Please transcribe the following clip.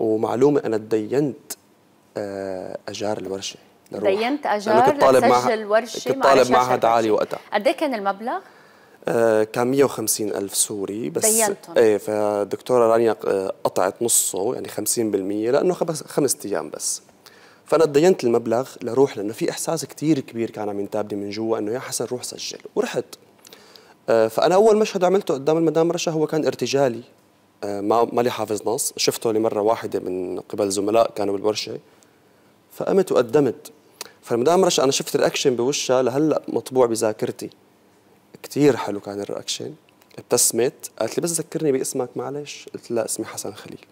ومعلومه انا تدينت آه، اجار الورشه لروح. دينت اجار كنت طالب معها ورشه كنت طالب معهد عالي وقتها قد ايه كان المبلغ؟ آه، كان 150 ألف سوري بس دينتهم ايه فدكتورة رانيا آه، قطعت نصه يعني 50% لأنه خمس أيام بس فأنا تدينت المبلغ لروح لأنه في إحساس كتير كبير كان عم ينتابني من جوا أنه يا حسن روح سجل ورحت فأنا أول مشهد عملته قدام المدام رشا هو كان ارتجالي ما لي حافظ نص شفته لمرة واحدة من قبل زملاء كانوا بالورشة فقمت وقدمت فالمدام رشا أنا شفت الأكشن بوشها لهلأ مطبوع بذاكرتي كثير حلو كان الرياكشن ابتسمت قالت لي بس ذكرني باسمك معلش قلت لها اسمي حسن خليل